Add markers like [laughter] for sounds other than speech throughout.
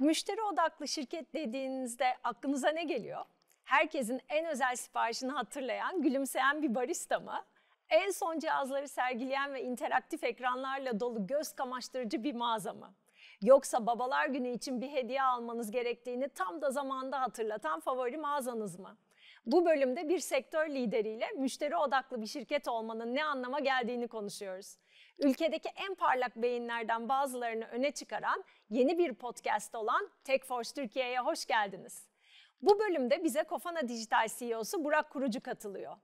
Müşteri odaklı şirket dediğinizde aklınıza ne geliyor? Herkesin en özel siparişini hatırlayan, gülümseyen bir barista mı? en son cihazları sergileyen ve interaktif ekranlarla dolu göz kamaştırıcı bir mağaza mı? Yoksa babalar günü için bir hediye almanız gerektiğini tam da zamanda hatırlatan favori mağazanız mı? Bu bölümde bir sektör lideriyle müşteri odaklı bir şirket olmanın ne anlama geldiğini konuşuyoruz. Ülkedeki en parlak beyinlerden bazılarını öne çıkaran yeni bir podcast olan TechForce Türkiye'ye hoş geldiniz. Bu bölümde bize Kofana Dijital CEO'su Burak Kurucu katılıyor.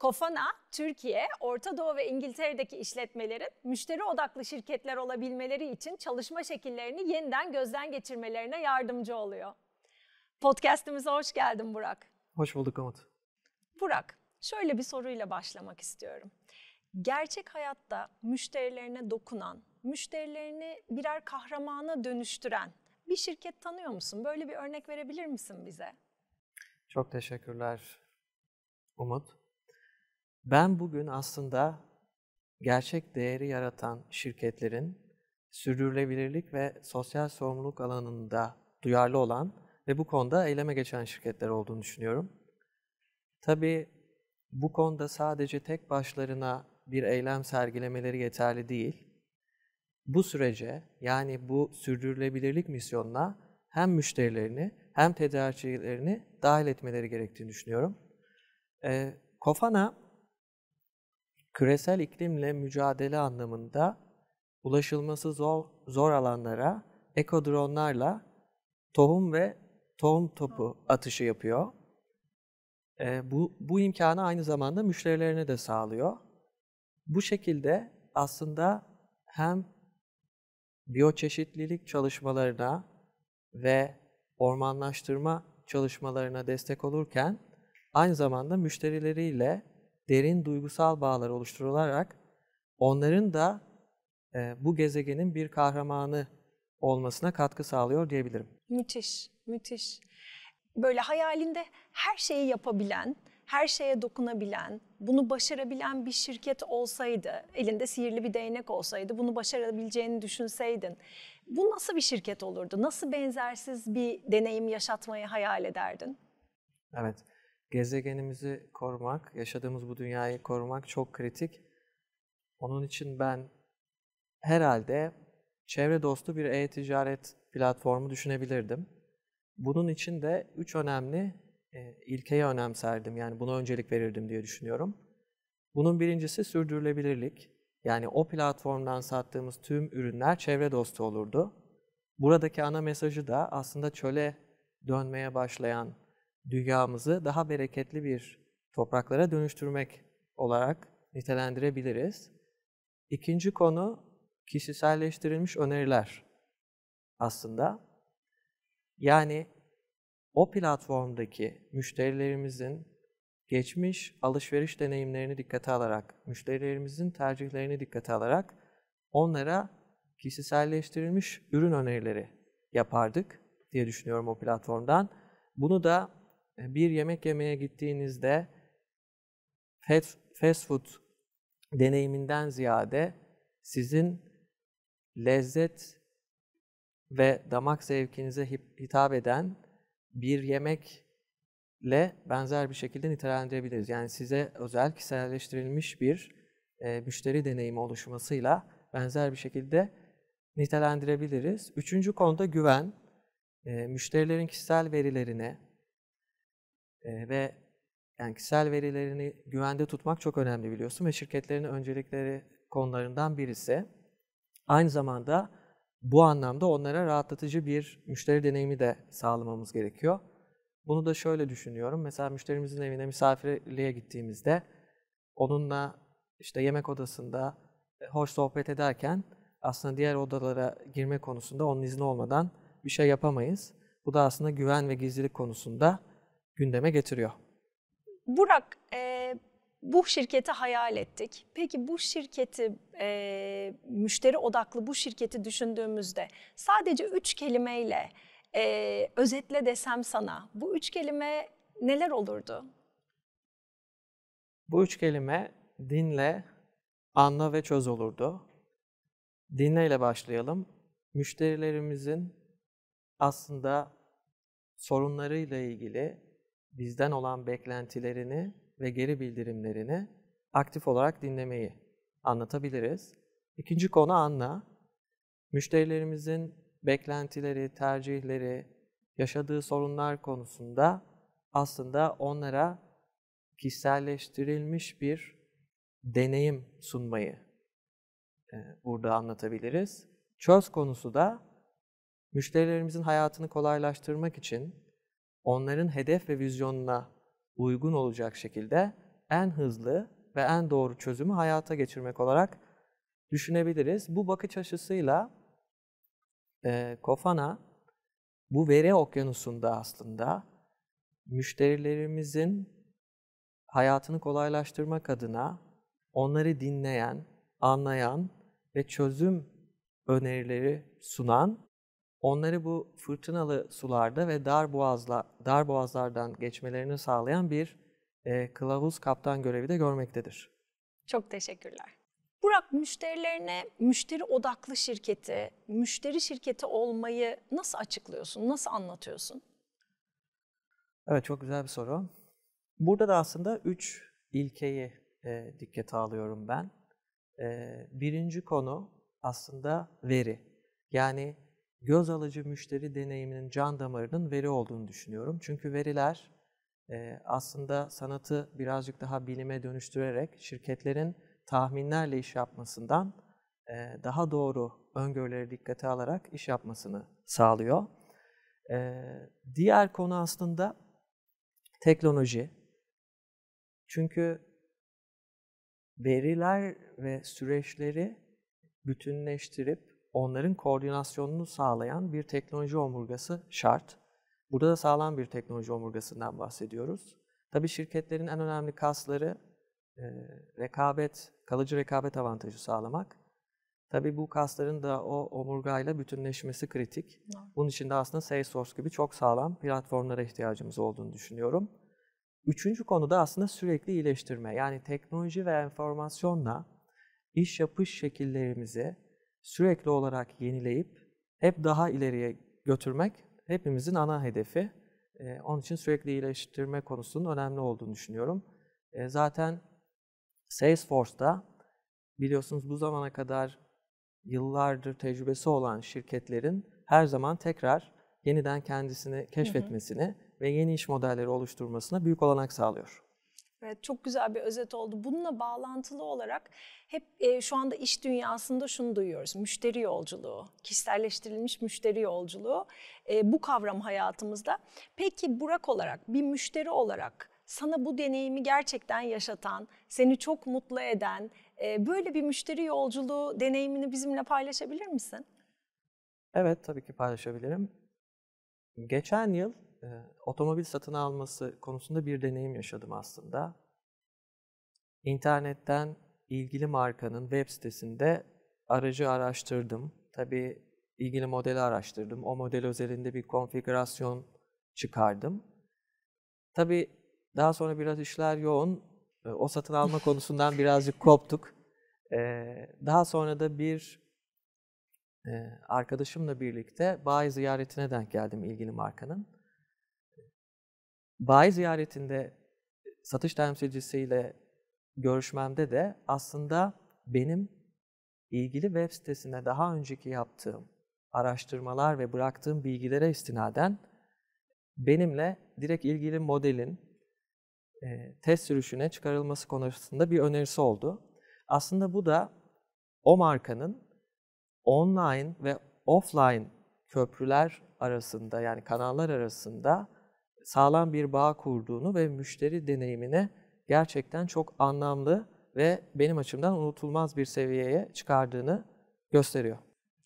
Kofana, Türkiye, Orta Doğu ve İngiltere'deki işletmelerin müşteri odaklı şirketler olabilmeleri için çalışma şekillerini yeniden gözden geçirmelerine yardımcı oluyor. Podcast'imize hoş geldin Burak. Hoş bulduk Umut. Burak, şöyle bir soruyla başlamak istiyorum. Gerçek hayatta müşterilerine dokunan, müşterilerini birer kahramana dönüştüren bir şirket tanıyor musun? Böyle bir örnek verebilir misin bize? Çok teşekkürler Umut. Ben bugün aslında gerçek değeri yaratan şirketlerin sürdürülebilirlik ve sosyal sorumluluk alanında duyarlı olan ve bu konuda eyleme geçen şirketler olduğunu düşünüyorum. Tabii bu konuda sadece tek başlarına bir eylem sergilemeleri yeterli değil. Bu sürece yani bu sürdürülebilirlik misyonuna hem müşterilerini hem tedarikçilerini dahil etmeleri gerektiğini düşünüyorum. E, Kofana küresel iklimle mücadele anlamında ulaşılması zor, zor alanlara ekodronlarla tohum ve tohum topu atışı yapıyor. E, bu, bu imkanı aynı zamanda müşterilerine de sağlıyor. Bu şekilde aslında hem biyoçeşitlilik çalışmalarına ve ormanlaştırma çalışmalarına destek olurken aynı zamanda müşterileriyle derin duygusal bağlar oluşturularak onların da e, bu gezegenin bir kahramanı olmasına katkı sağlıyor diyebilirim. Müthiş, müthiş. Böyle hayalinde her şeyi yapabilen, her şeye dokunabilen, bunu başarabilen bir şirket olsaydı, elinde sihirli bir değnek olsaydı, bunu başarabileceğini düşünseydin, bu nasıl bir şirket olurdu? Nasıl benzersiz bir deneyim yaşatmayı hayal ederdin? Evet, gezegenimizi korumak, yaşadığımız bu dünyayı korumak çok kritik. Onun için ben herhalde çevre dostu bir e-ticaret platformu düşünebilirdim. Bunun için de üç önemli e, ilkeye önemserdim. Yani buna öncelik verirdim diye düşünüyorum. Bunun birincisi sürdürülebilirlik. Yani o platformdan sattığımız tüm ürünler çevre dostu olurdu. Buradaki ana mesajı da aslında çöle dönmeye başlayan dünyamızı daha bereketli bir topraklara dönüştürmek olarak nitelendirebiliriz. İkinci konu kişiselleştirilmiş öneriler aslında. Yani o platformdaki müşterilerimizin geçmiş alışveriş deneyimlerini dikkate alarak, müşterilerimizin tercihlerini dikkate alarak onlara kişiselleştirilmiş ürün önerileri yapardık diye düşünüyorum o platformdan. Bunu da e, bir yemek yemeye gittiğinizde fast food deneyiminden ziyade sizin lezzet ve damak zevkinize hitap eden bir yemekle benzer bir şekilde nitelendirebiliriz. Yani size özel kişiselleştirilmiş bir e, müşteri deneyimi oluşmasıyla benzer bir şekilde nitelendirebiliriz. Üçüncü konuda güven. E, müşterilerin kişisel verilerine, e, ve yani kişisel verilerini güvende tutmak çok önemli biliyorsun ve şirketlerin öncelikleri konularından birisi. Aynı zamanda bu anlamda onlara rahatlatıcı bir müşteri deneyimi de sağlamamız gerekiyor. Bunu da şöyle düşünüyorum. Mesela müşterimizin evine misafirliğe gittiğimizde onunla işte yemek odasında e, hoş sohbet ederken aslında diğer odalara girme konusunda onun izni olmadan bir şey yapamayız. Bu da aslında güven ve gizlilik konusunda gündeme getiriyor. Burak, e, bu şirketi hayal ettik. Peki bu şirketi, e, müşteri odaklı bu şirketi düşündüğümüzde sadece üç kelimeyle e, özetle desem sana, bu üç kelime neler olurdu? Bu üç kelime dinle, anla ve çöz olurdu. Dinle ile başlayalım. Müşterilerimizin aslında sorunlarıyla ilgili bizden olan beklentilerini ve geri bildirimlerini aktif olarak dinlemeyi anlatabiliriz. İkinci konu anla. Müşterilerimizin beklentileri, tercihleri, yaşadığı sorunlar konusunda aslında onlara kişiselleştirilmiş bir deneyim sunmayı e, burada anlatabiliriz. Çöz konusu da müşterilerimizin hayatını kolaylaştırmak için onların hedef ve vizyonuna uygun olacak şekilde en hızlı ve en doğru çözümü hayata geçirmek olarak düşünebiliriz. Bu bakış açısıyla e, Kofana bu veri okyanusunda aslında müşterilerimizin hayatını kolaylaştırmak adına onları dinleyen, anlayan ve çözüm önerileri sunan onları bu fırtınalı sularda ve dar, boğazla, dar boğazlardan geçmelerini sağlayan bir e, kılavuz kaptan görevi de görmektedir. Çok teşekkürler. Burak müşterilerine müşteri odaklı şirketi, müşteri şirketi olmayı nasıl açıklıyorsun, nasıl anlatıyorsun? Evet çok güzel bir soru. Burada da aslında üç ilkeyi e, dikkate alıyorum ben. E, birinci konu aslında veri. Yani göz alıcı müşteri deneyiminin can damarının veri olduğunu düşünüyorum. Çünkü veriler e, aslında sanatı birazcık daha bilime dönüştürerek şirketlerin tahminlerle iş yapmasından e, daha doğru öngörüleri dikkate alarak iş yapmasını sağlıyor. E, diğer konu aslında teknoloji. Çünkü veriler ve süreçleri bütünleştirip onların koordinasyonunu sağlayan bir teknoloji omurgası şart. Burada da sağlam bir teknoloji omurgasından bahsediyoruz. Tabi şirketlerin en önemli kasları e, rekabet, kalıcı rekabet avantajı sağlamak. Tabi bu kasların da o omurgayla bütünleşmesi kritik. Bunun için de aslında Salesforce gibi çok sağlam platformlara ihtiyacımız olduğunu düşünüyorum. Üçüncü konu da aslında sürekli iyileştirme. Yani teknoloji ve enformasyonla iş yapış şekillerimizi, sürekli olarak yenileyip hep daha ileriye götürmek hepimizin ana hedefi. E, onun için sürekli iyileştirme konusunun önemli olduğunu düşünüyorum. Ee, zaten Salesforce'da biliyorsunuz bu zamana kadar yıllardır tecrübesi olan şirketlerin her zaman tekrar yeniden kendisini keşfetmesini hı hı. ve yeni iş modelleri oluşturmasına büyük olanak sağlıyor. Evet çok güzel bir özet oldu. Bununla bağlantılı olarak hep e, şu anda iş dünyasında şunu duyuyoruz. Müşteri yolculuğu, kişiselleştirilmiş müşteri yolculuğu e, bu kavram hayatımızda. Peki Burak olarak bir müşteri olarak sana bu deneyimi gerçekten yaşatan, seni çok mutlu eden e, böyle bir müşteri yolculuğu deneyimini bizimle paylaşabilir misin? Evet tabii ki paylaşabilirim. Geçen yıl e, otomobil satın alması konusunda bir deneyim yaşadım aslında. İnternetten ilgili markanın web sitesinde aracı araştırdım. Tabii ilgili modeli araştırdım. O model özelinde bir konfigürasyon çıkardım. Tabii daha sonra biraz işler yoğun. E, o satın alma [laughs] konusundan birazcık koptuk. E, daha sonra da bir arkadaşımla birlikte bayi ziyaretine denk geldim ilgili markanın. Bay ziyaretinde satış temsilcisiyle görüşmemde de aslında benim ilgili web sitesine daha önceki yaptığım araştırmalar ve bıraktığım bilgilere istinaden benimle direkt ilgili modelin e, test sürüşüne çıkarılması konusunda bir önerisi oldu. Aslında bu da o markanın online ve offline köprüler arasında yani kanallar arasında sağlam bir bağ kurduğunu ve müşteri deneyimine gerçekten çok anlamlı ve benim açımdan unutulmaz bir seviyeye çıkardığını gösteriyor.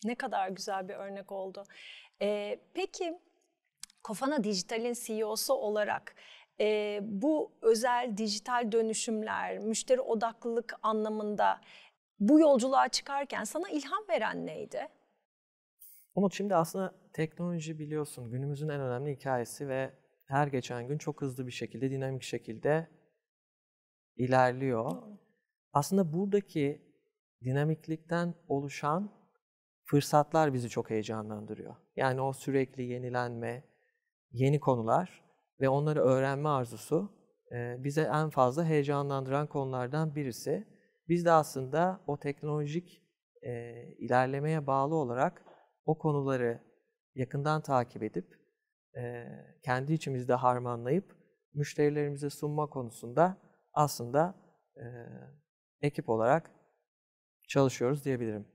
Ne kadar güzel bir örnek oldu. Ee, peki Kofana Dijital'in CEO'su olarak e, bu özel dijital dönüşümler, müşteri odaklılık anlamında bu yolculuğa çıkarken sana ilham veren neydi? Umut şimdi aslında teknoloji biliyorsun günümüzün en önemli hikayesi ve her geçen gün çok hızlı bir şekilde, dinamik şekilde ilerliyor. Aslında buradaki dinamiklikten oluşan fırsatlar bizi çok heyecanlandırıyor. Yani o sürekli yenilenme, yeni konular ve onları öğrenme arzusu e, bize en fazla heyecanlandıran konulardan birisi. Biz de aslında o teknolojik e, ilerlemeye bağlı olarak o konuları yakından takip edip kendi içimizde harmanlayıp müşterilerimize sunma konusunda aslında e, ekip olarak çalışıyoruz diyebilirim.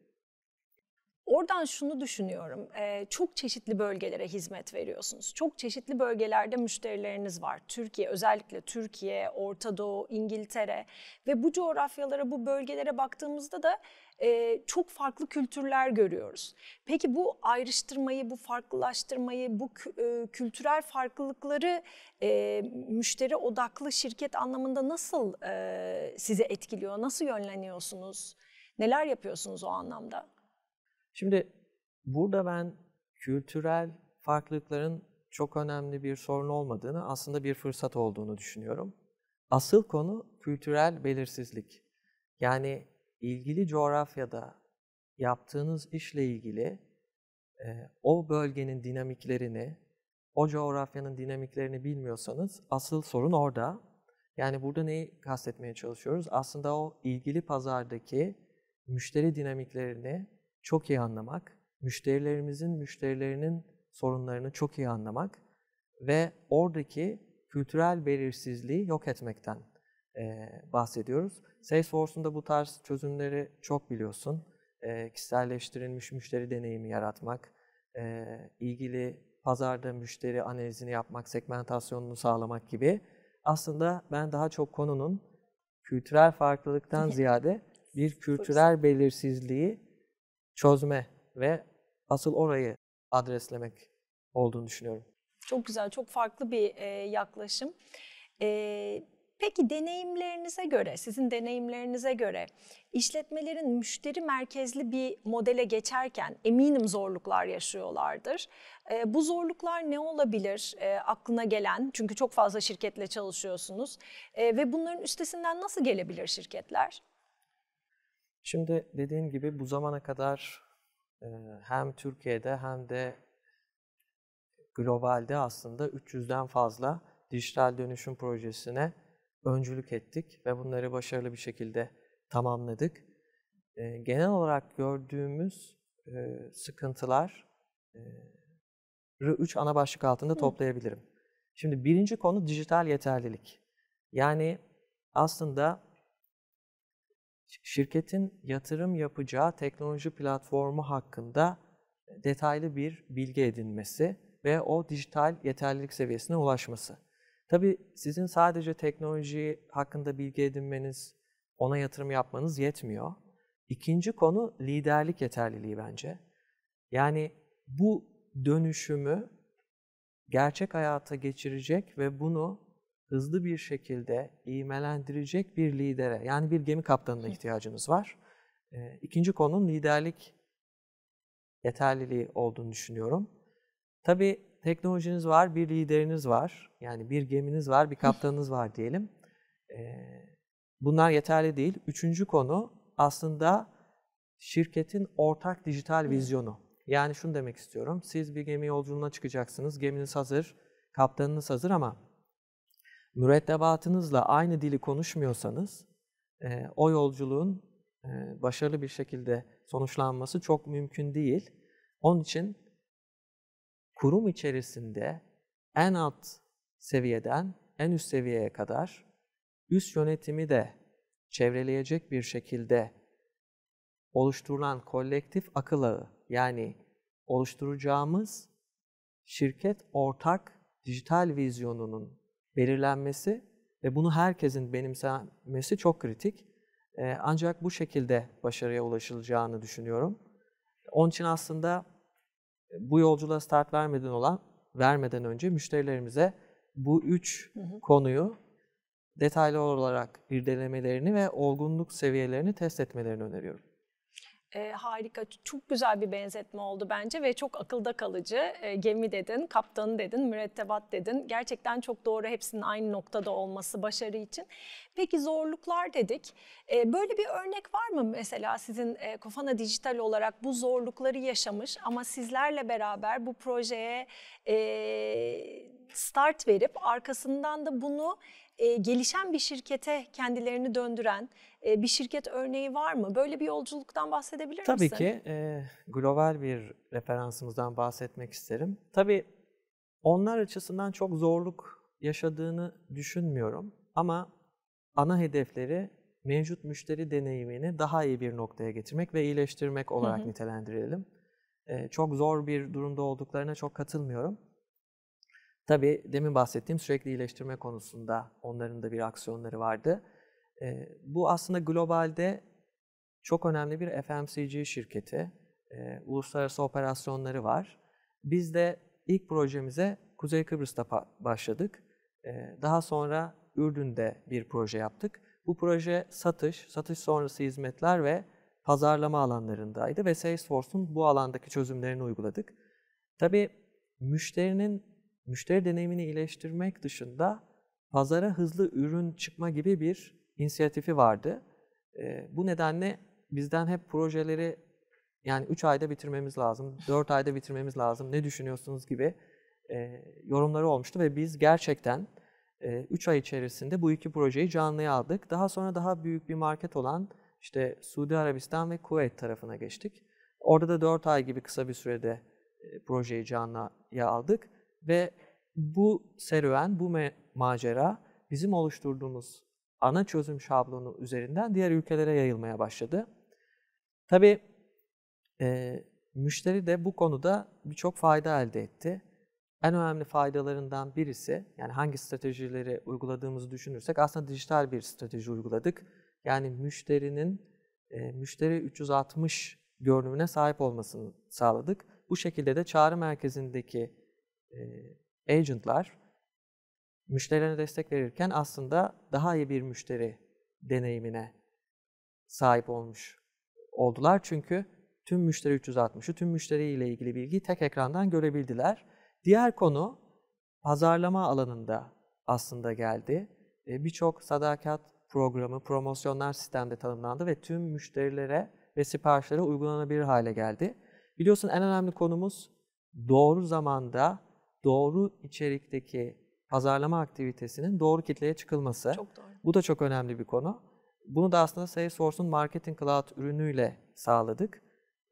Oradan şunu düşünüyorum, çok çeşitli bölgelere hizmet veriyorsunuz. Çok çeşitli bölgelerde müşterileriniz var. Türkiye, özellikle Türkiye, Orta Doğu, İngiltere ve bu coğrafyalara, bu bölgelere baktığımızda da e, çok farklı kültürler görüyoruz. Peki bu ayrıştırmayı, bu farklılaştırmayı, bu e, kültürel farklılıkları e, müşteri odaklı şirket anlamında nasıl e, size etkiliyor? Nasıl yönleniyorsunuz? Neler yapıyorsunuz o anlamda? Şimdi burada ben kültürel farklılıkların çok önemli bir sorun olmadığını, aslında bir fırsat olduğunu düşünüyorum. Asıl konu kültürel belirsizlik. Yani ilgili coğrafyada yaptığınız işle ilgili e, o bölgenin dinamiklerini, o coğrafyanın dinamiklerini bilmiyorsanız asıl sorun orada. Yani burada neyi kastetmeye çalışıyoruz? Aslında o ilgili pazardaki müşteri dinamiklerini çok iyi anlamak, müşterilerimizin müşterilerinin sorunlarını çok iyi anlamak ve oradaki kültürel belirsizliği yok etmekten bahsediyoruz. Salesforce'un da bu tarz çözümleri çok biliyorsun. Kişiselleştirilmiş müşteri deneyimi yaratmak, ilgili pazarda müşteri analizini yapmak, segmentasyonunu sağlamak gibi. Aslında ben daha çok konunun kültürel farklılıktan ziyade bir kültürel belirsizliği çözme ve asıl orayı adreslemek olduğunu düşünüyorum. Çok güzel, çok farklı bir yaklaşım. Ee, Peki deneyimlerinize göre, sizin deneyimlerinize göre işletmelerin müşteri merkezli bir modele geçerken eminim zorluklar yaşıyorlardır. E, bu zorluklar ne olabilir e, aklına gelen? Çünkü çok fazla şirketle çalışıyorsunuz e, ve bunların üstesinden nasıl gelebilir şirketler? Şimdi dediğim gibi bu zamana kadar e, hem Türkiye'de hem de globalde aslında 300'den fazla dijital dönüşüm projesine öncülük ettik ve bunları başarılı bir şekilde tamamladık. genel olarak gördüğümüz sıkıntılar üç ana başlık altında toplayabilirim. Şimdi birinci konu dijital yeterlilik. Yani aslında şirketin yatırım yapacağı teknoloji platformu hakkında detaylı bir bilgi edinmesi ve o dijital yeterlilik seviyesine ulaşması. Tabii sizin sadece teknoloji hakkında bilgi edinmeniz, ona yatırım yapmanız yetmiyor. İkinci konu liderlik yeterliliği bence. Yani bu dönüşümü gerçek hayata geçirecek ve bunu hızlı bir şekilde imelendirecek bir lidere, yani bir gemi kaptanına ihtiyacınız var. İkinci ee, ikinci konunun liderlik yeterliliği olduğunu düşünüyorum. Tabii teknolojiniz var, bir lideriniz var. Yani bir geminiz var, bir kaptanınız var diyelim. Bunlar yeterli değil. Üçüncü konu aslında şirketin ortak dijital vizyonu. Yani şunu demek istiyorum. Siz bir gemi yolculuğuna çıkacaksınız. Geminiz hazır, kaptanınız hazır ama mürettebatınızla aynı dili konuşmuyorsanız o yolculuğun başarılı bir şekilde sonuçlanması çok mümkün değil. Onun için kurum içerisinde en alt seviyeden en üst seviyeye kadar üst yönetimi de çevreleyecek bir şekilde oluşturulan kolektif akıl ağı yani oluşturacağımız şirket ortak dijital vizyonunun belirlenmesi ve bunu herkesin benimsemesi çok kritik. Ancak bu şekilde başarıya ulaşılacağını düşünüyorum. Onun için aslında bu yolculuğa start vermeden olan vermeden önce müşterilerimize bu üç hı hı. konuyu detaylı olarak irdelemelerini ve olgunluk seviyelerini test etmelerini öneriyorum. E, harika, çok güzel bir benzetme oldu bence ve çok akılda kalıcı. E, gemi dedin, kaptanı dedin, mürettebat dedin. Gerçekten çok doğru hepsinin aynı noktada olması başarı için. Peki zorluklar dedik. E, böyle bir örnek var mı mesela sizin e, Kofana Dijital olarak bu zorlukları yaşamış ama sizlerle beraber bu projeye... E, start verip arkasından da bunu e, gelişen bir şirkete kendilerini döndüren e, bir şirket örneği var mı? Böyle bir yolculuktan bahsedebilir Tabii misin? Tabii ki. E, global bir referansımızdan bahsetmek isterim. Tabii onlar açısından çok zorluk yaşadığını düşünmüyorum ama ana hedefleri mevcut müşteri deneyimini daha iyi bir noktaya getirmek ve iyileştirmek olarak hı hı. nitelendirelim. E, çok zor bir durumda olduklarına çok katılmıyorum. Tabii demin bahsettiğim sürekli iyileştirme konusunda onların da bir aksiyonları vardı. E, bu aslında globalde çok önemli bir FMCG şirketi. E, uluslararası operasyonları var. Biz de ilk projemize Kuzey Kıbrıs'ta başladık. E, daha sonra Ürdün'de bir proje yaptık. Bu proje satış, satış sonrası hizmetler ve pazarlama alanlarındaydı ve Salesforce'un bu alandaki çözümlerini uyguladık. Tabii müşterinin müşteri deneyimini iyileştirmek dışında pazara hızlı ürün çıkma gibi bir inisiyatifi vardı. Ee, bu nedenle bizden hep projeleri yani 3 ayda bitirmemiz lazım, 4 ayda bitirmemiz lazım, ne düşünüyorsunuz gibi e, yorumları olmuştu ve biz gerçekten 3 e, ay içerisinde bu iki projeyi canlıya aldık. Daha sonra daha büyük bir market olan işte Suudi Arabistan ve Kuveyt tarafına geçtik. Orada da 4 ay gibi kısa bir sürede e, projeyi canlıya aldık. Ve bu serüven, bu macera bizim oluşturduğumuz ana çözüm şablonu üzerinden diğer ülkelere yayılmaya başladı. Tabii e, müşteri de bu konuda birçok fayda elde etti. En önemli faydalarından birisi, yani hangi stratejileri uyguladığımızı düşünürsek aslında dijital bir strateji uyguladık. Yani müşterinin e, müşteri 360 görünümüne sahip olmasını sağladık. Bu şekilde de çağrı merkezindeki e, agentlar müşterilerine destek verirken aslında daha iyi bir müşteri deneyimine sahip olmuş oldular. Çünkü tüm müşteri 360'ı, tüm müşteriyle ilgili bilgiyi tek ekrandan görebildiler. Diğer konu pazarlama alanında aslında geldi. Birçok sadakat programı, promosyonlar sistemde tanımlandı ve tüm müşterilere ve siparişlere uygulanabilir hale geldi. Biliyorsun en önemli konumuz doğru zamanda doğru içerikteki pazarlama aktivitesinin doğru kitleye çıkılması. Çok doğru. Bu da çok önemli bir konu. Bunu da aslında Salesforce'un Marketing Cloud ürünüyle sağladık.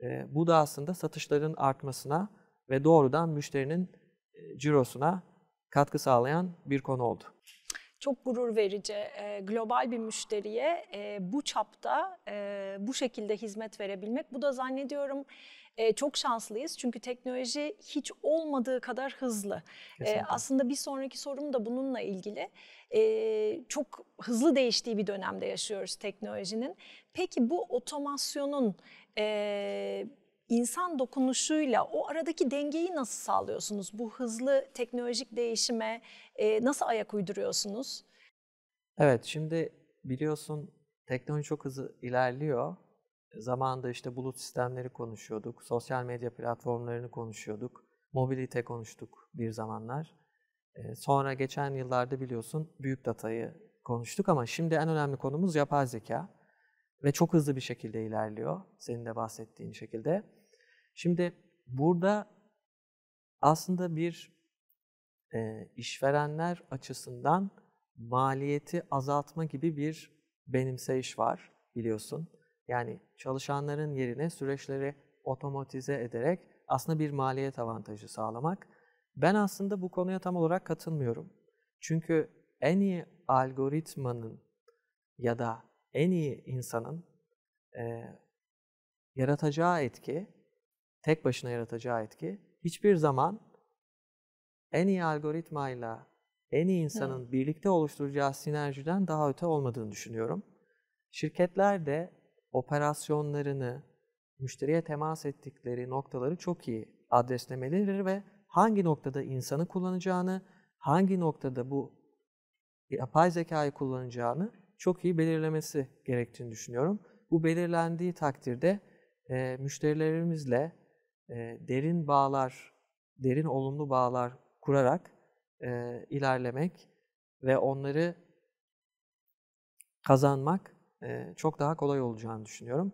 E, bu da aslında satışların artmasına ve doğrudan müşterinin e, cirosuna katkı sağlayan bir konu oldu çok gurur verici. E, global bir müşteriye e, bu çapta e, bu şekilde hizmet verebilmek. Bu da zannediyorum e, çok şanslıyız çünkü teknoloji hiç olmadığı kadar hızlı. E, aslında bir sonraki sorum da bununla ilgili. E, çok hızlı değiştiği bir dönemde yaşıyoruz teknolojinin. Peki bu otomasyonun e, insan dokunuşuyla o aradaki dengeyi nasıl sağlıyorsunuz? Bu hızlı teknolojik değişime e, nasıl ayak uyduruyorsunuz? Evet şimdi biliyorsun teknoloji çok hızlı ilerliyor. Zamanında işte bulut sistemleri konuşuyorduk, sosyal medya platformlarını konuşuyorduk, mobilite konuştuk bir zamanlar. E, sonra geçen yıllarda biliyorsun büyük datayı konuştuk ama şimdi en önemli konumuz yapay zeka ve çok hızlı bir şekilde ilerliyor senin de bahsettiğin şekilde. Şimdi burada aslında bir e, işverenler açısından maliyeti azaltma gibi bir benimseyiş var biliyorsun. Yani çalışanların yerine süreçleri otomatize ederek aslında bir maliyet avantajı sağlamak. Ben aslında bu konuya tam olarak katılmıyorum. Çünkü en iyi algoritmanın ya da en iyi insanın e, yaratacağı etki tek başına yaratacağı etki hiçbir zaman en iyi algoritmayla en iyi insanın evet. birlikte oluşturacağı sinerjiden daha öte olmadığını düşünüyorum. Şirketler de operasyonlarını, müşteriye temas ettikleri noktaları çok iyi adreslemelidir ve hangi noktada insanı kullanacağını, hangi noktada bu yapay zekayı kullanacağını çok iyi belirlemesi gerektiğini düşünüyorum. Bu belirlendiği takdirde e, müşterilerimizle e, derin bağlar, derin olumlu bağlar kurarak e, ilerlemek ve onları kazanmak e, çok daha kolay olacağını düşünüyorum.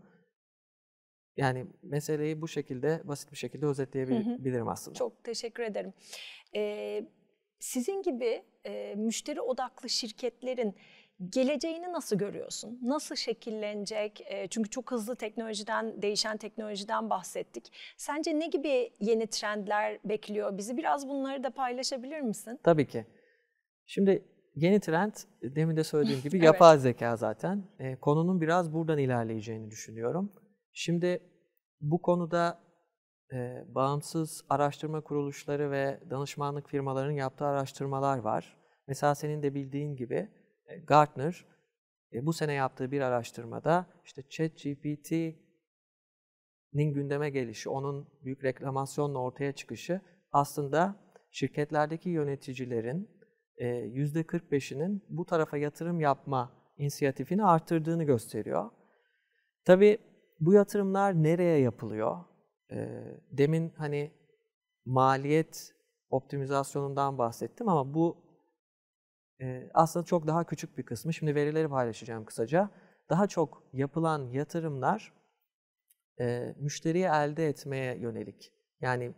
Yani meseleyi bu şekilde basit bir şekilde özetleyebilirim hı hı. aslında. Çok teşekkür ederim. Ee, sizin gibi e, müşteri odaklı şirketlerin Geleceğini nasıl görüyorsun? Nasıl şekillenecek? çünkü çok hızlı teknolojiden, değişen teknolojiden bahsettik. Sence ne gibi yeni trendler bekliyor bizi? Biraz bunları da paylaşabilir misin? Tabii ki. Şimdi yeni trend demin de söylediğim [laughs] gibi evet. yapay zeka zaten. konunun biraz buradan ilerleyeceğini düşünüyorum. Şimdi bu konuda bağımsız araştırma kuruluşları ve danışmanlık firmalarının yaptığı araştırmalar var. Mesela senin de bildiğin gibi e, Gartner e, bu sene yaptığı bir araştırmada işte ChatGPT'nin gündeme gelişi, onun büyük reklamasyonla ortaya çıkışı aslında şirketlerdeki yöneticilerin %45'inin e, bu tarafa yatırım yapma inisiyatifini arttırdığını gösteriyor. Tabii bu yatırımlar nereye yapılıyor? Demin hani maliyet optimizasyonundan bahsettim ama bu aslında çok daha küçük bir kısmı. Şimdi verileri paylaşacağım kısaca. Daha çok yapılan yatırımlar e, müşteriyi elde etmeye yönelik. Yani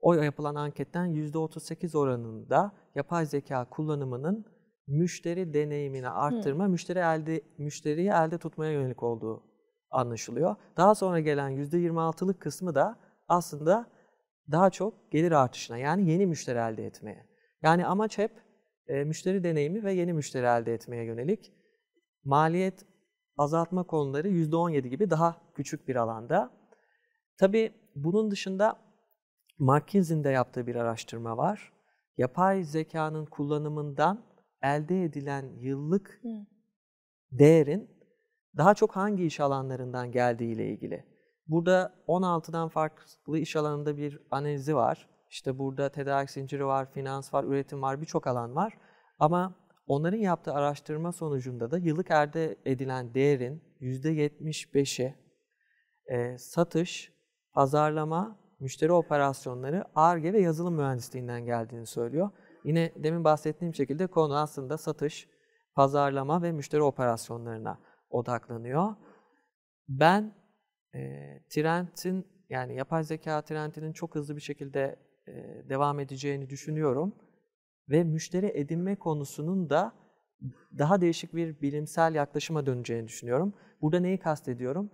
o yapılan anketten %38 oranında yapay zeka kullanımının müşteri deneyimini arttırma, Hı. Hmm. müşteri elde müşteriyi elde tutmaya yönelik olduğu anlaşılıyor. Daha sonra gelen %26'lık kısmı da aslında daha çok gelir artışına yani yeni müşteri elde etmeye. Yani amaç hep müşteri deneyimi ve yeni müşteri elde etmeye yönelik maliyet azaltma konuları %17 gibi daha küçük bir alanda. Tabi bunun dışında McKinsey'in de yaptığı bir araştırma var. Yapay zekanın kullanımından elde edilen yıllık Hı. değerin daha çok hangi iş alanlarından geldiği ile ilgili. Burada 16'dan farklı iş alanında bir analizi var. İşte burada tedarik zinciri var, finans var, üretim var, birçok alan var. Ama onların yaptığı araştırma sonucunda da yıllık elde edilen değerin %75'i e, satış, pazarlama, müşteri operasyonları, ARGE ve yazılım mühendisliğinden geldiğini söylüyor. Yine demin bahsettiğim şekilde konu aslında satış, pazarlama ve müşteri operasyonlarına odaklanıyor. Ben e, trendin yani yapay zeka trendinin çok hızlı bir şekilde devam edeceğini düşünüyorum. Ve müşteri edinme konusunun da daha değişik bir bilimsel yaklaşıma döneceğini düşünüyorum. Burada neyi kastediyorum?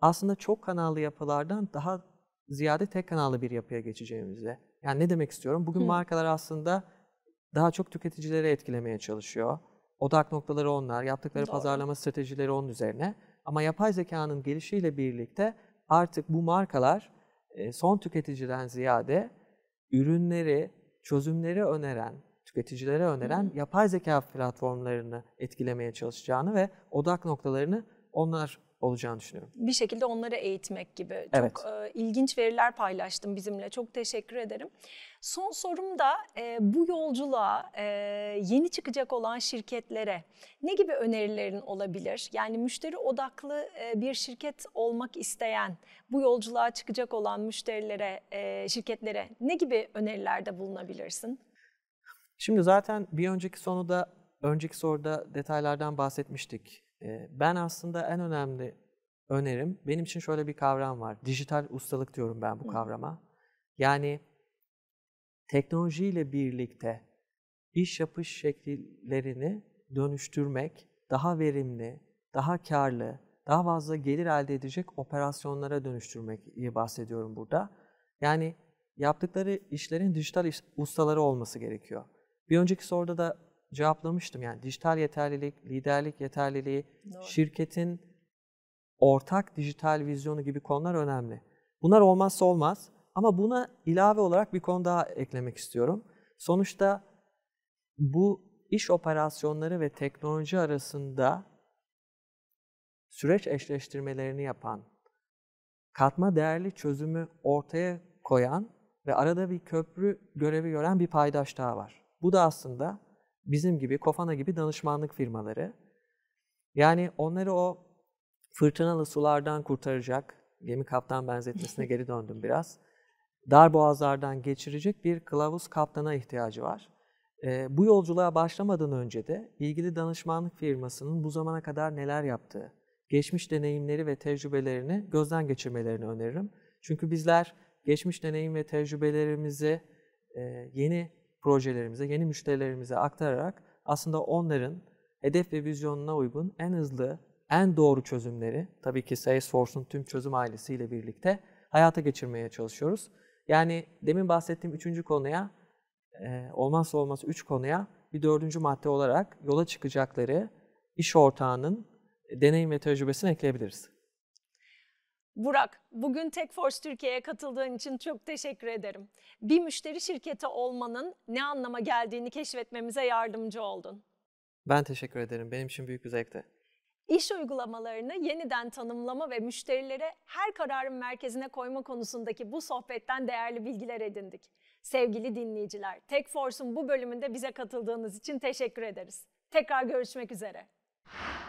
Aslında çok kanallı yapılardan daha ziyade tek kanallı bir yapıya geçeceğimizi. Yani ne demek istiyorum? Bugün Hı. markalar aslında daha çok tüketicileri etkilemeye çalışıyor. Odak noktaları onlar, yaptıkları Doğru. pazarlama stratejileri onun üzerine. Ama yapay zekanın gelişiyle birlikte artık bu markalar son tüketiciden ziyade ürünleri, çözümleri öneren, tüketicilere öneren yapay zeka platformlarını etkilemeye çalışacağını ve odak noktalarını onlar olacağını düşünüyorum. Bir şekilde onları eğitmek gibi. Evet. Çok e, ilginç veriler paylaştım bizimle. Çok teşekkür ederim. Son sorum da e, bu yolculuğa e, yeni çıkacak olan şirketlere ne gibi önerilerin olabilir? Yani müşteri odaklı e, bir şirket olmak isteyen, bu yolculuğa çıkacak olan müşterilere, e, şirketlere ne gibi önerilerde bulunabilirsin? Şimdi zaten bir önceki sonuda, önceki soruda detaylardan bahsetmiştik. Ben aslında en önemli önerim, benim için şöyle bir kavram var. Dijital ustalık diyorum ben bu kavrama. Yani teknolojiyle birlikte iş yapış şekillerini dönüştürmek, daha verimli, daha karlı, daha fazla gelir elde edecek operasyonlara dönüştürmek diye bahsediyorum burada. Yani yaptıkları işlerin dijital iş, ustaları olması gerekiyor. Bir önceki soruda da cevaplamıştım. Yani dijital yeterlilik, liderlik yeterliliği, Doğru. şirketin ortak dijital vizyonu gibi konular önemli. Bunlar olmazsa olmaz ama buna ilave olarak bir konu daha eklemek istiyorum. Sonuçta bu iş operasyonları ve teknoloji arasında süreç eşleştirmelerini yapan, katma değerli çözümü ortaya koyan ve arada bir köprü görevi gören bir paydaş daha var. Bu da aslında bizim gibi, Kofana gibi danışmanlık firmaları. Yani onları o fırtınalı sulardan kurtaracak, gemi kaptan benzetmesine [laughs] geri döndüm biraz, dar boğazlardan geçirecek bir kılavuz kaptana ihtiyacı var. E, bu yolculuğa başlamadan önce de ilgili danışmanlık firmasının bu zamana kadar neler yaptığı, geçmiş deneyimleri ve tecrübelerini gözden geçirmelerini öneririm. Çünkü bizler geçmiş deneyim ve tecrübelerimizi e, yeni projelerimize, yeni müşterilerimize aktararak aslında onların hedef ve vizyonuna uygun en hızlı, en doğru çözümleri tabii ki Salesforce'un tüm çözüm ailesiyle birlikte hayata geçirmeye çalışıyoruz. Yani demin bahsettiğim üçüncü konuya, e, olmazsa olmaz üç konuya bir dördüncü madde olarak yola çıkacakları iş ortağının deneyim ve tecrübesini ekleyebiliriz. Burak, bugün TechForce Türkiye'ye katıldığın için çok teşekkür ederim. Bir müşteri şirketi olmanın ne anlama geldiğini keşfetmemize yardımcı oldun. Ben teşekkür ederim. Benim için büyük bir zevkti. İş uygulamalarını yeniden tanımlama ve müşterilere her kararın merkezine koyma konusundaki bu sohbetten değerli bilgiler edindik. Sevgili dinleyiciler, TechForce'un bu bölümünde bize katıldığınız için teşekkür ederiz. Tekrar görüşmek üzere.